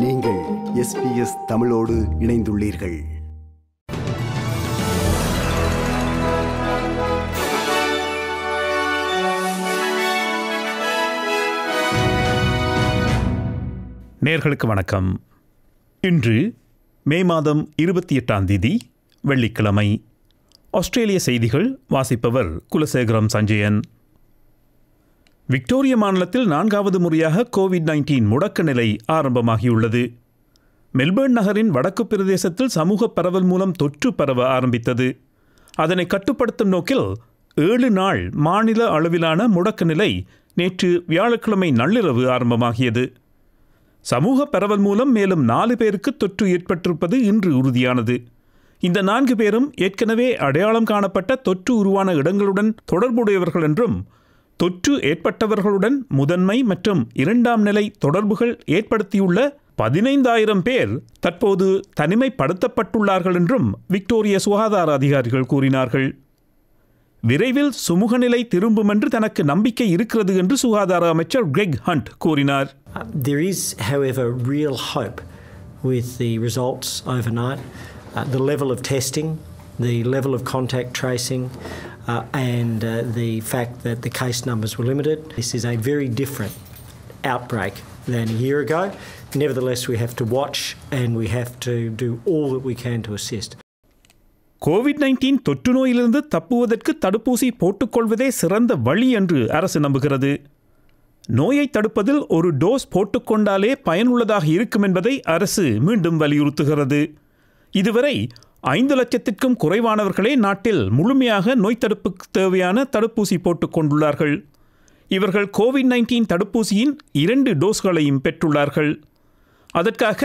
நீங்கள் எஸ்பிஎஸ் தமிழோடு இணைந்துள்ளீர்கள் நேர்களுக்கு வணக்கம் இன்று மே மாதம் இருபத்தி எட்டாம் தேதி வெள்ளிக்கிழமை ஆஸ்திரேலிய செய்திகள் வாசிப்பவர் குலசேகரம் சஞ்சயன் விக்டோரிய மாநிலத்தில் நான்காவது முறையாக கோவிட் நைன்டீன் முடக்க நிலை ஆரம்பமாகியுள்ளது மெல்பர்ன் நகரின் வடக்கு பிரதேசத்தில் சமூக பரவல் மூலம் தொற்று பரவ ஆரம்பித்தது அதனை கட்டுப்படுத்தும் நோக்கில் ஏழு நாள் மாநில அளவிலான முடக்க நிலை நேற்று வியாழக்கிழமை நள்ளிரவு ஆரம்பமாகியது சமூக பரவல் மூலம் மேலும் நாலு பேருக்கு தொற்று ஏற்பட்டிருப்பது இன்று உறுதியானது இந்த நான்கு பேரும் ஏற்கனவே அடையாளம் காணப்பட்ட தொற்று உருவான இடங்களுடன் தொடர்புடையவர்கள் என்றும் தொற்று ஏற்பட்டவர்களுடன் முதன்மை மற்றும் இரண்டாம் நிலை தொடர்புகள் ஏற்படுத்தியுள்ள பதினைந்தாயிரம் பேர் தற்போது தனிமைப்படுத்தப்பட்டுள்ளார்கள் என்றும் விக்டோரிய சுகாதார அதிகாரிகள் கூறினார்கள் விரைவில் சுமூகநிலை திரும்பும் என்று தனக்கு நம்பிக்கை இருக்கிறது என்று சுகாதார அமைச்சர் கிரெக் ஹண்ட் கூறினார் There is, however, real hope with the results overnight. Uh, the level of testing, the level of contact tracing, uh, and uh, the fact that the case numbers were limited. This is a very different outbreak than a year ago. Nevertheless, we have to watch and we have to do all that we can to assist. Covid nineteen தொற்று நோயிலிருந்து தப்புவதற்கு தடுப்பூசி போட்டுக்கொள்வதே சிறந்த வழி என்று அரசு நம்புகிறது நோயை தடுப்பதில் ஒரு டோஸ் போட்டுக்கொண்டாலே பயனுள்ளதாக இருக்கும் என்பதை அரசு மீண்டும் வலியுறுத்துகிறது இதுவரை ஐந்து லட்சத்திற்கும் குறைவானவர்களே நாட்டில் முழுமையாக நோய் தடுப்புக்கு தேவையான தடுப்பூசி போட்டுக் கொண்டுள்ளார்கள் இவர்கள் கோவிட் நைன்டீன் தடுப்பூசியின் இரண்டு டோஸ்களையும் பெற்றுள்ளார்கள் அதற்காக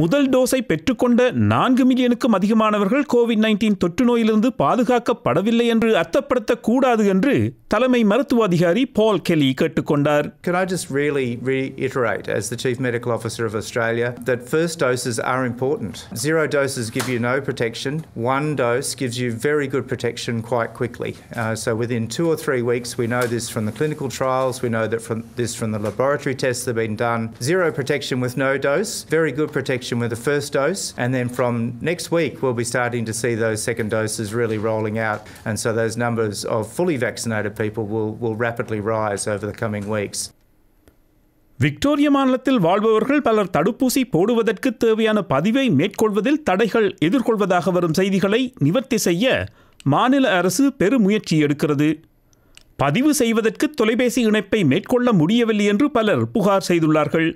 முதல் டோஸை பெற்றுக்கொண்ட நான்கு மில்லியனுக்கும் அதிகமானவர்கள் கோவிட் நைன்டீன் தொற்று நோயிலிருந்து பாதுகாக்கப்படவில்லை என்று அர்த்தப்படுத்தக்கூடாது என்று தலைமை மருத்துவ அதிகாரி பால் கெலி கேட்டுக்கொண்டார் Can I just really reiterate, as the Chief Medical Officer of Australia, that first doses are important. Zero doses give you no protection. One dose gives you very good protection quite quickly. Uh, so within two or three weeks, we know this from the clinical trials, we know that from this from the laboratory tests that have been done. Zero protection with no dose, very good protection injection with the first dose. And then from next week, we'll be starting to see those second doses really rolling out. And so those numbers of fully vaccinated people will, will rapidly rise over the coming weeks. Victoria மாநிலத்தில் வாழ்பவர்கள் பலர் தடுப்பூசி போடுவதற்கு தேவையான பதிவை மேற்கொள்வதில் தடைகள் எதிர்கொள்வதாக வரும் செய்திகளை நிவர்த்தி செய்ய மாநில அரசு பெருமுயற்சி எடுக்கிறது பதிவு செய்வதற்கு தொலைபேசி இணைப்பை மேற்கொள்ள முடியவில்லை என்று பலர் புகார் செய்துள்ளார்கள்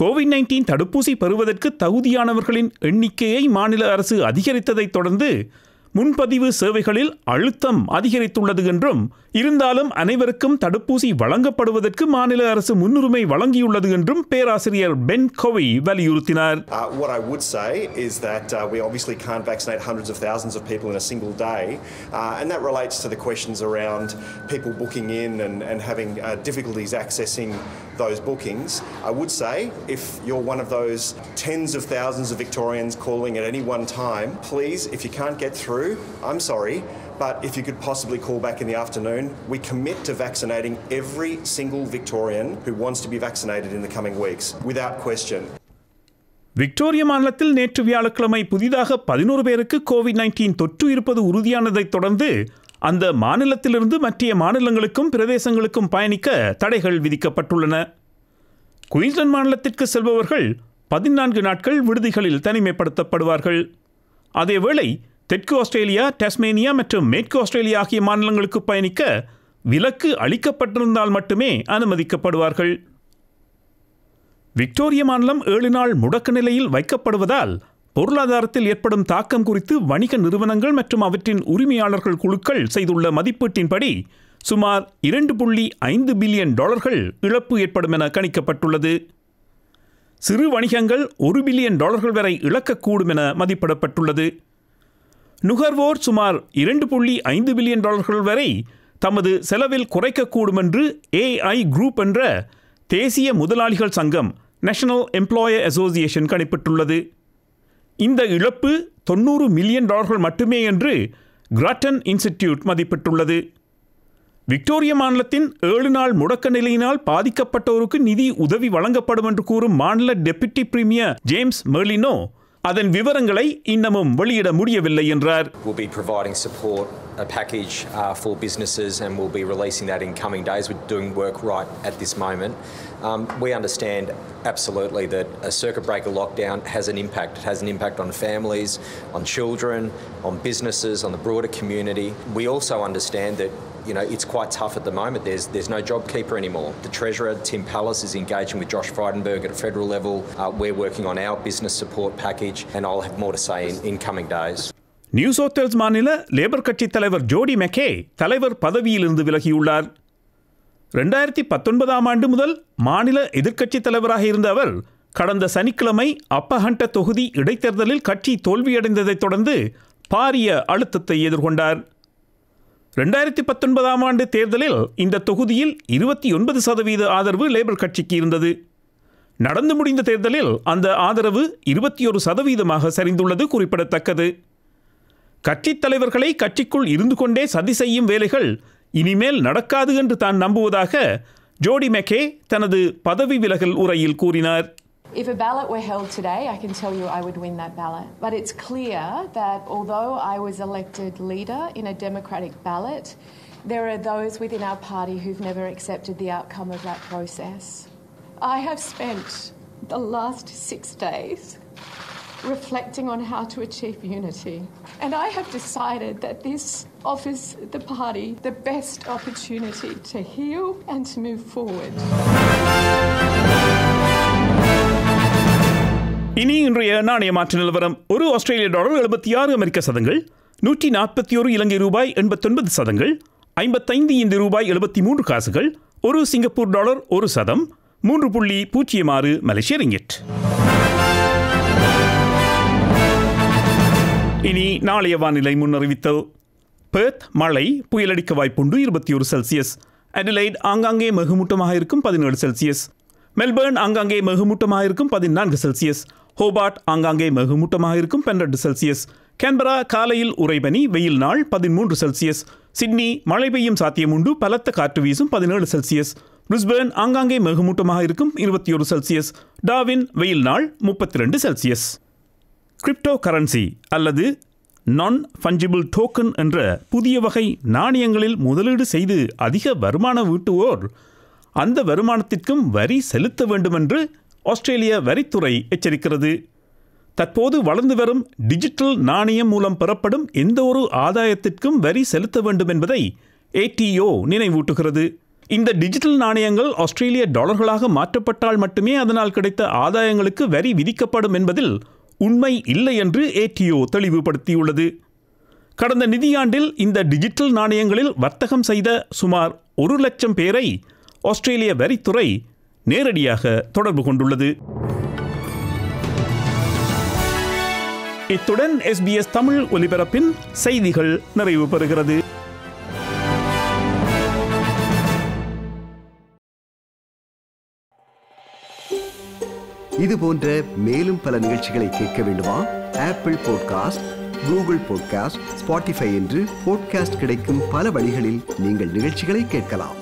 கோவிட் நைன்டீன் தடுப்பூசி பெறுவதற்கு தகுதியானவர்களின் எண்ணிக்கையை மாநில அரசு அதிகரித்ததைத் தொடர்ந்து முன்பதிவு சேவைகளில் அழுத்தம் அதிகரித்துள்ளது என்றும் இருந்தாலும் அனைவருக்கும் தடுப்பூசி வழங்கப்படுவதற்கு மாநில அரசு முன்னுரிமை வழங்கியுள்ளது என்றும் பேராசிரியர் பென் கோவி வலியுறுத்தினார் What I would say is that uh, we obviously can't vaccinate hundreds of thousands of people in a single day, uh, and that relates to the questions around people booking in and, and having uh, difficulties accessing those bookings. I would say if you're one of those tens of thousands of Victorians calling at any one time, please, if you can't get through, through, I'm sorry, but if you could possibly call back in the afternoon, we commit to vaccinating every single Victorian who wants to be vaccinated in the coming weeks, without question. Victoria மாநிலத்தில் நேற்று வியாழக்கிழமை புதிதாக பதினோரு பேருக்கு Covid nineteen தொற்று இருப்பது உறுதியானதைத் தொடர்ந்து அந்த மாநிலத்திலிருந்து மற்ற மாநிலங்களுக்கும் பிரதேசங்களுக்கும் பயணிக்க தடைகள் விதிக்கப்பட்டுள்ளன குயின்ஸ்லாந்து மாநிலத்திற்கு செல்பவர்கள் பதினான்கு நாட்கள் விடுதிகளில் தனிமைப்படுத்தப்படுவார்கள் அதேவேளை தெற்கு ஆஸ்திரேலியா டெஸ்மேனியா மற்றும் மேற்கு ஆஸ்திரேலியா ஆகிய மாநிலங்களுக்கு பயணிக்க விலக்கு அளிக்கப்பட்டிருந்தால் மட்டுமே அனுமதிக்கப்படுவார்கள் விக்டோரிய மாநிலம் ஏழு நாள் முடக்க நிலையில் வைக்கப்படுவதால் பொருளாதாரத்தில் ஏற்படும் தாக்கம் குறித்து வணிக நிறுவனங்கள் மற்றும் அவற்றின் உரிமையாளர்கள் குழுக்கள் செய்துள்ள மதிப்பீட்டின்படி சுமார் இரண்டு புள்ளி ஐந்து பில்லியன் டாலர்கள் இழப்பு ஏற்படும் என கணிக்கப்பட்டுள்ளது சிறு வணிகங்கள் ஒரு பில்லியன் டாலர்கள் வரை இழக்கக்கூடும் என மதிப்பிடப்பட்டுள்ளது நுகர்வோர் சுமார் இரண்டு புள்ளி ஐந்து பில்லியன் டாலர்கள் வரை தமது செலவில் குறைக்கக்கூடும் என்று ஏஐ குரூப் என்ற தேசிய முதலாளிகள் சங்கம் நேஷனல் எம்ப்ளாயர் அசோசியேஷன் கணிப்பிட்டுள்ளது இந்த இழப்பு தொண்ணூறு மில்லியன் டாலர்கள் மட்டுமே என்று கிராட்டன் இன்ஸ்டிடியூட் மதிப்பிட்டுள்ளது விக்டோரிய மாநிலத்தின் ஏழு நாள் முடக்க நிலையினால் பாதிக்கப்பட்டோருக்கு நிதி உதவி வழங்கப்படும் என்று கூறும் மாநில டெபுட்டி பிரீமியர் ஜேம்ஸ் மெர்லினோ அதன் விவரங்களை இன்னமும் வெளியிட முடியவில்லை என்றார் a package uh, for businesses and we'll be releasing that in coming days. We're doing work right at this moment. Um, we understand absolutely that a circuit breaker lockdown has an impact. It has an impact on families, on children, on businesses, on the broader community. We also understand that you know, it's quite tough at the moment. There's there's no job keeper anymore. The Treasurer, Tim Pallas, is engaging with Josh Frydenberg at a federal level. Uh, we're working on our business support package, and I'll have more to say in, in coming days. New South மாநில Labor கட்சி தலைவர் ஜோடி McKay தலைவர் பதவியிலிருந்து விலகியுள்ளார் ரெண்டாயிரத்தி பத்தொன்பதாம் ஆண்டு முதல் மாநில எதிர்க்கட்சித் தலைவராக இருந்த அவர் கடந்த சனிக்கிழமை அப்பஹண்ட தொகுதி இடைத்தேர்தலில் கட்சி தோல்வியடைந்ததைத் தொடர்ந்து பாரிய அழுத்தத்தை எதிர்கொண்டார் ரெண்டாயிரத்தி பத்தொன்பதாம் ஆண்டு தேர்தலில் இந்த தொகுதியில் இருபத்தி ஒன்பது சதவீத ஆதரவு லேபர் கட்சிக்கு இருந்தது நடந்து முடிந்த தேர்தலில் அந்த ஆதரவு இருபத்தி ஒரு சதவீதமாக சரிந்துள்ளது குறிப்பிடத்தக்கது கட்சித் தலைவர்களை கட்சிக்குள் இருந்து கொண்டே சதி செய்யும் வேலைகள் இனிமேல் நடக்காது என்று தான் நம்புவதாக ஜோடி மெக்கே தனது பதவி விலகல் உரையில் கூறினார் If a ballot were held today, I can tell you I would win that ballot. But it's clear that although I was elected leader in a democratic ballot, there are those within our party who've never accepted the outcome of that process. I have spent the last six days reflecting on how to achieve unity. And I have decided that this offers the party the best opportunity to heal and to move forward. இனி இன்றைய நாணய மாற்று நிலவரம் ஒரு ஆஸ்திரேலிய dollar எழுபத்தி ஆறு அமெரிக்க சதங்கள் நூற்றி நாற்பத்தி ஒரு இலங்கை ரூபாய் எண்பத்தொன்பது சதங்கள் ஐம்பத்தைந்து இந்த ரூபாய் எழுபத்தி மூன்று காசுகள் ஒரு சிங்கப்பூர் டாலர் ஒரு சதம் மூன்று புள்ளி பூஜ்ஜியம் ஆறு மலேசிய ரிங்கெட் இனி நாளைய வானிலை முன்னறிவித்தல் பேர்த் மழை புயலடிக்க வாய்ப்புண்டு இருபத்தி ஒரு செல்சியஸ் அடிலைட் ஆங்காங்கே மெகுமூட்டமாக இருக்கும் பதினேழு செல்சியஸ் மெல்பர்ன் ஆங்காங்கே மெகுமூட்டமாக இருக்கும் பதினான்கு செல்சியஸ் ஹோபார்ட் ஆங்காங்கே மெகுமூட்டமாக இருக்கும் பன்னெண்டு செல்சியஸ் கேன்பரா காலையில் உறைபனி வெயில் நாள் பதிமூன்று செல்சியஸ் சிட்னி மழை பெய்யும் சாத்தியம் உண்டு பலத்த காற்று வீசும் பதினேழு செல்சியஸ் பிரிஸ்பேர்ன் ஆங்காங்கே மெகுமூட்டமாக இருக்கும் இருபத்தி ஒரு செல்சியஸ் டாவின் வெயில் நாள் முப்பத்தி ரெண்டு செல்சியஸ் கிரிப்டோ கரன்சி அல்லது நான் ஃபஞ்சிபிள் டோக்கன் என்ற புதிய வகை நாணயங்களில் முதலீடு செய்து அதிக வருமானம் வீட்டுவோர் அந்த வருமானத்திற்கும் வரி செலுத்த வேண்டுமென்று ஆஸ்திரேலிய வரித்துறை எச்சரிக்கிறது தற்போது வளர்ந்து வரும் டிஜிட்டல் நாணயம் மூலம் பெறப்படும் எந்த ஒரு ஆதாயத்திற்கும் வரி செலுத்த வேண்டும் என்பதை ஏடிஓ நினைவூட்டுகிறது இந்த டிஜிட்டல் நாணயங்கள் ஆஸ்திரேலிய டாலர்களாக மாற்றப்பட்டால் மட்டுமே அதனால் கிடைத்த ஆதாயங்களுக்கு வரி விதிக்கப்படும் என்பதில் உண்மை இல்லை என்று ஏடிஓ தெளிவுபடுத்தியுள்ளது கடந்த நிதியாண்டில் இந்த டிஜிட்டல் நாணயங்களில் வர்த்தகம் செய்த சுமார் ஒரு லட்சம் பேரை ஆஸ்திரேலிய வரித்துறை நேரடியாக தொடர்பு கொண்டுள்ளது இத்துடன் எஸ்பிஎஸ் தமிழ் ஒலிபரப்பின் செய்திகள் நிறைவு பெறுகிறது இது போன்ற மேலும் பல நிகழ்ச்சிகளை கேட்க வேண்டுமா Apple podcast Google podcast Spotify என்று பாட்காஸ்ட் கிடைக்கும் பல வழிகளில் நீங்கள் நிகழ்ச்சிகளை கேட்கலாம்